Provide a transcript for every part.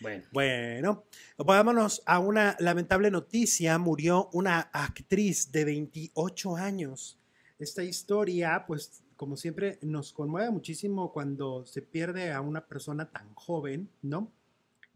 Bueno. bueno, a una lamentable noticia. Murió una actriz de 28 años. Esta historia, pues, como siempre, nos conmueve muchísimo cuando se pierde a una persona tan joven, ¿no?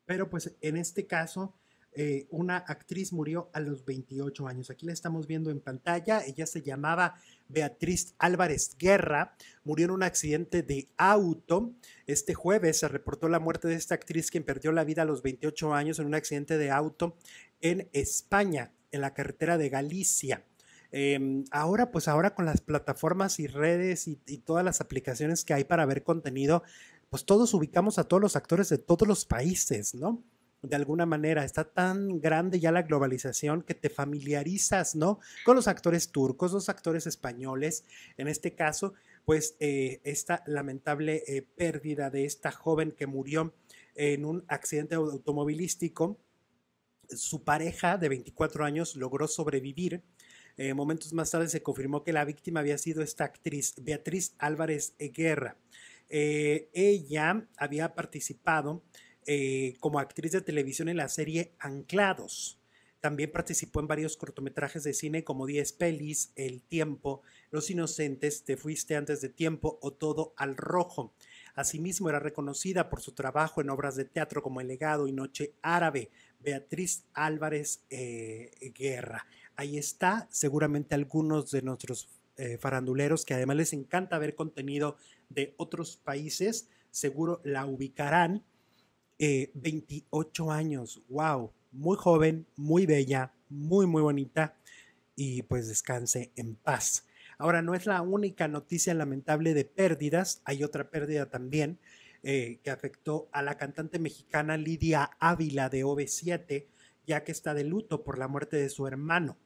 Pero pues en este caso eh, una actriz murió a los 28 años. Aquí la estamos viendo en pantalla. Ella se llamaba Beatriz Álvarez Guerra. Murió en un accidente de auto. Este jueves se reportó la muerte de esta actriz quien perdió la vida a los 28 años en un accidente de auto en España, en la carretera de Galicia. Em, ahora, pues ahora con las plataformas y redes y todas las aplicaciones que hay para ver contenido, pues todos ubicamos a todos los actores de todos los países, ¿no? de alguna manera. Está tan grande ya la globalización que te familiarizas, ¿no? Con los actores turcos, los actores españoles, en este caso, pues eh, esta lamentable eh, pérdida de esta joven que murió en un accidente automovilístico. Su pareja de 24 años logró sobrevivir. Eh, momentos más tarde se confirmó que la víctima había sido esta actriz, Beatriz Álvarez Guerra. ella había participado eh, como actriz de televisión en la serie Anclados. También participó en varios cortometrajes de cine como 10 pelis, El tiempo, Los inocentes, Te fuiste antes de tiempo o Todo al rojo. Asimismo era reconocida por su trabajo en obras de teatro como El legado y Noche árabe, Beatriz Álvarez eh, Guerra. Ahí está, seguramente algunos de nuestros eh, faranduleros que además les encanta ver contenido de otros países, seguro la ubicarán 28 eh, años, wow, muy joven, muy bella, muy, muy bonita y pues descanse en paz. Ahora, no es la única noticia lamentable de pérdidas, hay otra pérdida también eh, que afectó a la cantante mexicana Lidia Ávila de OV7, ya que está de luto por la muerte de su hermano.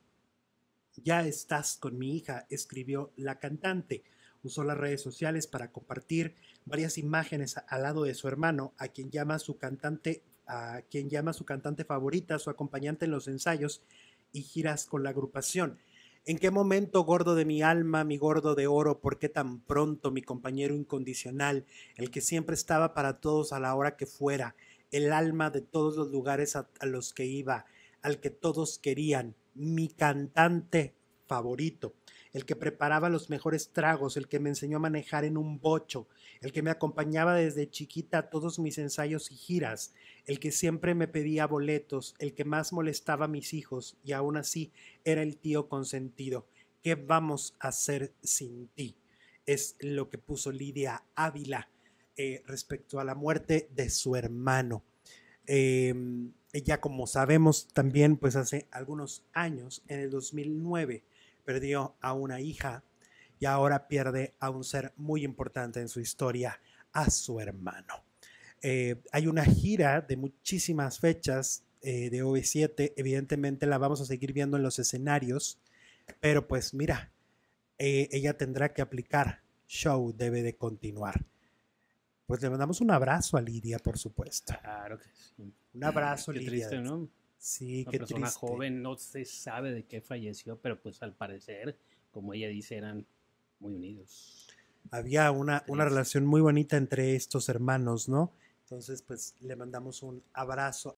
Ya estás con mi hija, escribió la cantante. Usó las redes sociales para compartir varias imágenes al lado de su hermano, a quien llama su cantante, a quien llama su cantante favorita, su acompañante en los ensayos y giras con la agrupación. ¿En qué momento, gordo de mi alma, mi gordo de oro, por qué tan pronto, mi compañero incondicional, el que siempre estaba para todos a la hora que fuera, el alma de todos los lugares a, a los que iba, al que todos querían, mi cantante favorito? el que preparaba los mejores tragos, el que me enseñó a manejar en un bocho, el que me acompañaba desde chiquita a todos mis ensayos y giras, el que siempre me pedía boletos, el que más molestaba a mis hijos y aún así era el tío consentido. ¿Qué vamos a hacer sin ti? Es lo que puso Lidia Ávila eh, respecto a la muerte de su hermano. ella, em, como sabemos, también pues hace algunos años, en el 2009, perdió a una hija y ahora pierde a un ser muy importante en su historia, a su hermano. Eh, hay una gira de muchísimas fechas eh, de OV7, evidentemente la vamos a seguir viendo en los escenarios, pero pues mira, eh, ella tendrá que aplicar, show debe de continuar. Pues le mandamos un abrazo a Lidia, por supuesto. Claro que sí. Un abrazo, Lidia. Sí, una persona joven, no se sabe de qué falleció, pero pues al parecer, como ella dice, eran muy unidos. Había una, una relación muy bonita entre estos hermanos, ¿no? Entonces, pues le mandamos un abrazo